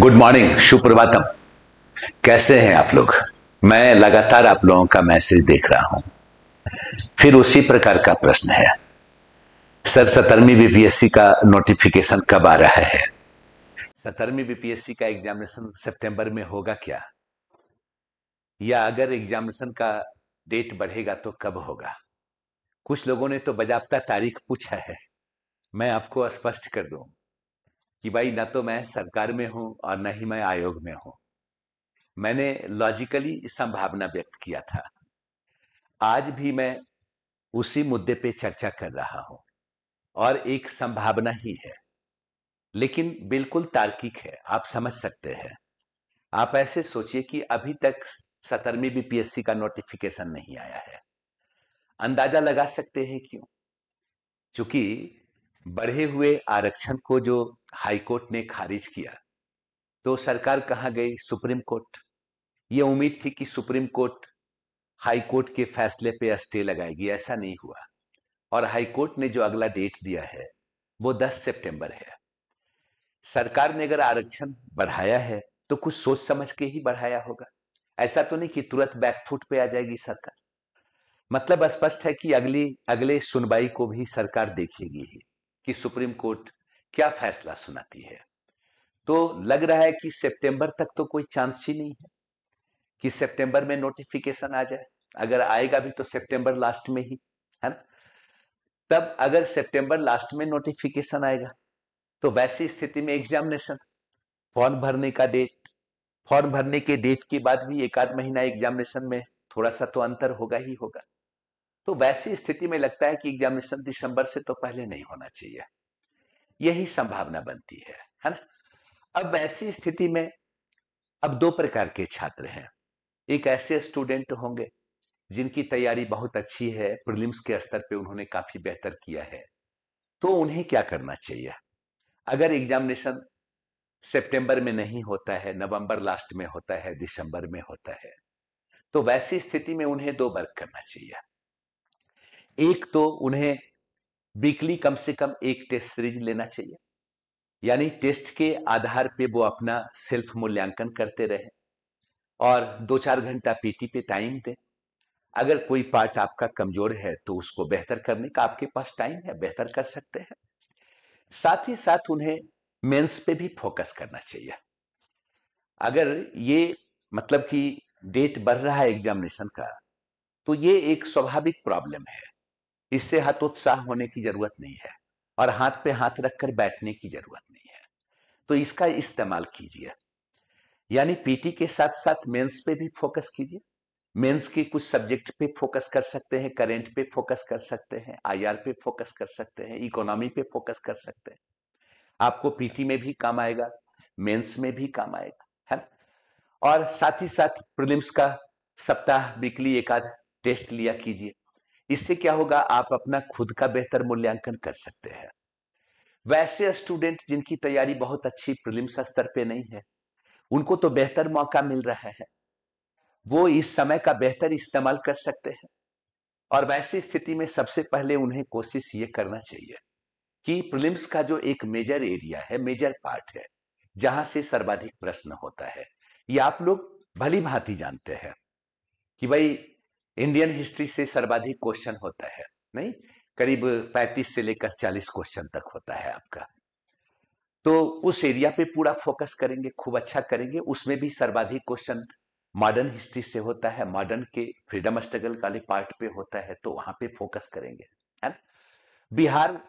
good morning Suprabhatam कैसे हैं आप लोग मैं लगातार आप लोगों का मैसेज देख रहा हूं फिर उसी प्रकार का प्रश्न है सर सतरवी बीपीएससी का नोटिफिकेशन कब आ रहा है सतरवी बीपीएससी का एग्जामिनेशन सितंबर में होगा क्या या अगर एग्जामिनेशन का डेट बढ़ेगा तो कब होगा कुछ लोगों ने तो बजाबता तारीख पूछा है मैं आपको स्पष्ट कर दूं कि भाई ना तो मैं सरकार में हूं और ना ही मैं आयोग में हूं मैंने लॉजिकली संभावना व्यक्त किया था आज भी मैं उसी मुद्दे पे चर्चा कर रहा हूं और एक संभावना ही है लेकिन बिल्कुल तार्किक है आप समझ सकते हैं आप ऐसे सोचिए कि अभी तक सतरवी बीपीएससी का नोटिफिकेशन नहीं आया है अंदाजा लगा सकते हैं क्यों चूंकि बढ़े हुए आरक्षण को जो हाईकोर्ट ने खारिज किया तो सरकार कहाँ गई सुप्रीम कोर्ट ये उम्मीद थी कि सुप्रीम कोर्ट हाई कोर्ट के फैसले पे स्टे लगाएगी ऐसा नहीं हुआ और हाई कोर्ट ने जो अगला डेट दिया है वो 10 सितंबर है सरकार ने अगर आरक्षण बढ़ाया है तो कुछ सोच समझ के ही बढ़ाया होगा ऐसा तो नहीं कि तुरंत बैकफुट पे आ जाएगी सरकार मतलब स्पष्ट है कि अगली अगले सुनवाई को भी सरकार देखेगी ही कि सुप्रीम कोर्ट क्या फैसला सुनाती है तो लग रहा है कि सितंबर तक तो कोई चांस ही नहीं है कि सितंबर में नोटिफिकेशन आ जाए अगर आएगा भी तो सितंबर लास्ट में ही है ना तब अगर सितंबर लास्ट में नोटिफिकेशन आएगा तो वैसी स्थिति में एग्जामिनेशन फॉर्म भरने का डेट फॉर्म भरने के डेट के बाद भी एक आध महीना एग्जामिनेशन में थोड़ा सा तो अंतर होगा ही होगा तो वैसी स्थिति में लगता है कि एग्जामिनेशन दिसंबर से तो पहले नहीं होना चाहिए यही संभावना बनती है है ना अब ऐसी स्थिति में अब दो प्रकार के छात्र हैं एक ऐसे स्टूडेंट होंगे जिनकी तैयारी बहुत अच्छी है प्रीलिम्स के स्तर पे उन्होंने काफी बेहतर किया है तो उन्हें क्या करना चाहिए अगर एग्जामिनेशन सितंबर में नहीं होता है नवंबर लास्ट में होता है दिसंबर में होता है तो वैसी स्थिति में उन्हें दो वर्क करना चाहिए एक तो उन्हें वीकली कम से कम एक टेस्ट सीरीज लेना चाहिए यानी टेस्ट के आधार पे वो अपना सेल्फ मूल्यांकन करते रहे और दो चार घंटा पीटी पे टाइम दे अगर कोई पार्ट आपका कमजोर है तो उसको बेहतर करने का आपके पास टाइम है बेहतर कर सकते हैं साथ ही साथ उन्हें मेंस पे भी फोकस करना चाहिए अगर ये मतलब कि डेट बढ़ रहा है एग्जामिनेशन का तो ये एक स्वाभाविक प्रॉब्लम है इससे हतोत्साह होने की जरूरत नहीं है और हाथ पे हाथ रखकर बैठने की जरूरत नहीं है तो इसका इस्तेमाल कीजिए यानी पीटी के साथ साथ मेंस पे भी फोकस कीजिए मेंस के कुछ सब्जेक्ट पे फोकस कर सकते हैं करेंट पे फोकस कर सकते हैं आईआर पे फोकस कर सकते हैं इकोनॉमी पे फोकस कर सकते हैं आपको पीटी में भी काम आएगा मेंस में भी काम आएगा है ना और साथ ही साथ प्रिलिम्स का सप्ताह वीकली एक आध टेस्ट लिया कीजिए इससे क्या होगा आप अपना खुद का बेहतर मूल्यांकन कर सकते हैं वैसे स्टूडेंट जिनकी तैयारी बहुत अच्छी प्रिलिम्स स्तर पे नहीं है उनको तो बेहतर मौका मिल रहा है वो इस समय का बेहतर इस्तेमाल कर सकते हैं और वैसी स्थिति में सबसे पहले उन्हें कोशिश ये करना चाहिए कि प्रिलिम्स का जो एक मेजर एरिया है मेजर पार्ट है जहां से सर्वाधिक प्रश्न होता है ये आप लोग भली भांति जानते हैं कि भाई इंडियन हिस्ट्री से सर्वाधिक क्वेश्चन होता है नहीं करीब 35 से लेकर 40 क्वेश्चन तक होता है आपका तो उस एरिया पे पूरा फोकस करेंगे खूब अच्छा करेंगे उसमें भी सर्वाधिक क्वेश्चन मॉडर्न हिस्ट्री से होता है मॉडर्न के फ्रीडम स्ट्रगल वाले पार्ट पे होता है तो वहां पे फोकस करेंगे है ना बिहार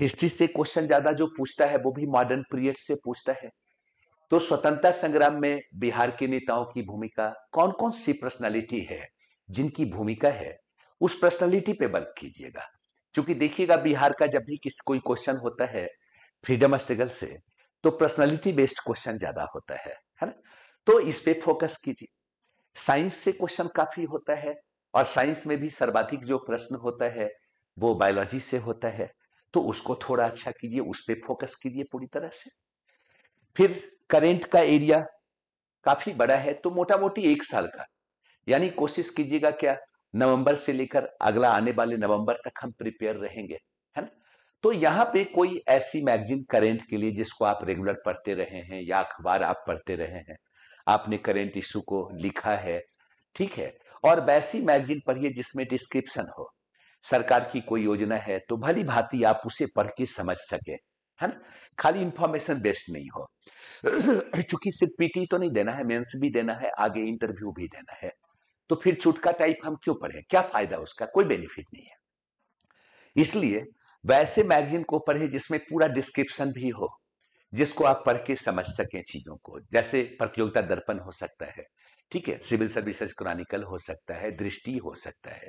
हिस्ट्री से क्वेश्चन ज्यादा जो पूछता है वो भी मॉडर्न पीरियड से पूछता है तो स्वतंत्रता संग्राम में बिहार के नेताओं की भूमिका कौन कौन सी पर्सनैलिटी है जिनकी भूमिका है उस पर्सनैलिटी पे वर्क कीजिएगा क्योंकि देखिएगा बिहार का जब भी किसी कोई क्वेश्चन होता है फ्रीडम स्ट्रगल से तो पर्सनैलिटी बेस्ड क्वेश्चन ज्यादा होता है है ना तो इस पे फोकस कीजिए साइंस से क्वेश्चन काफी होता है और साइंस में भी सर्वाधिक जो प्रश्न होता है वो बायोलॉजी से होता है तो उसको थोड़ा अच्छा कीजिए उस पर फोकस कीजिए पूरी तरह से फिर करेंट का एरिया काफी बड़ा है तो मोटा मोटी एक साल का यानी कोशिश कीजिएगा क्या नवंबर से लेकर अगला आने वाले नवंबर तक हम प्रिपेयर रहेंगे है ना तो यहाँ पे कोई ऐसी मैगजीन करेंट के लिए जिसको आप रेगुलर पढ़ते रहे हैं या अखबार आप पढ़ते रहे हैं आपने करेंट इशू को लिखा है ठीक है और वैसी मैगजीन पढ़िए जिसमें डिस्क्रिप्शन हो सरकार की कोई योजना है तो भली भांति आप उसे पढ़ के समझ सके है ना खाली इंफॉर्मेशन बेस्ड नहीं हो चूंकि सिर्फ पीटी e तो नहीं देना है मेंस भी देना है आगे इंटरव्यू भी देना है तो फिर चुटका टाइप हम क्यों पढ़े क्या फायदा उसका कोई बेनिफिट नहीं है इसलिए वैसे मैगजीन को पढ़े जिसमें पूरा डिस्क्रिप्शन भी हो जिसको आप पढ़ के समझ सकें चीजों को जैसे प्रतियोगिता दर्पण हो सकता है ठीक है सिविल सर्विसेज क्रॉनिकल हो सकता है दृष्टि हो सकता है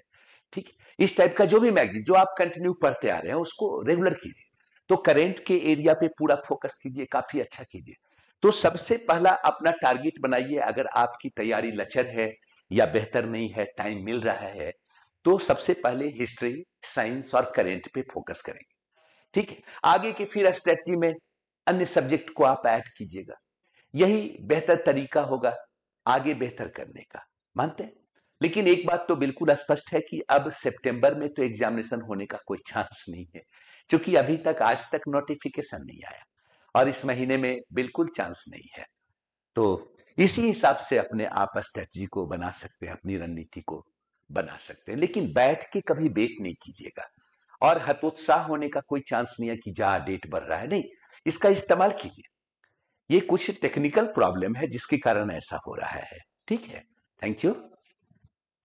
ठीक इस टाइप का जो भी मैगजीन जो आप कंटिन्यू पढ़ते आ रहे हैं उसको रेगुलर कीजिए तो करेंट के एरिया पे पूरा फोकस कीजिए काफी अच्छा कीजिए तो सबसे पहला अपना टारगेट बनाइए अगर आपकी तैयारी लचर है या बेहतर नहीं है टाइम मिल रहा है तो सबसे पहले हिस्ट्री साइंस और करेंट पे फोकस करेंगे ठीक है आगे के फिर स्ट्रेटजी में अन्य सब्जेक्ट को आप ऐड कीजिएगा यही बेहतर तरीका होगा आगे बेहतर करने का मानते हैं लेकिन एक बात तो बिल्कुल स्पष्ट है कि अब सितंबर में तो एग्जामिनेशन होने का कोई चांस नहीं है क्योंकि अभी तक आज तक नोटिफिकेशन नहीं आया और इस महीने में बिल्कुल चांस नहीं है तो इसी हिसाब से अपने आप स्ट्रेटजी को बना सकते हैं अपनी रणनीति को बना सकते हैं लेकिन बैठ के कभी वेट नहीं कीजिएगा और हतोत्साह होने का कोई चांस नहीं है कि जहां डेट बढ़ रहा है नहीं इसका इस्तेमाल कीजिए ये कुछ टेक्निकल प्रॉब्लम है जिसके कारण ऐसा हो रहा है ठीक है थैंक यू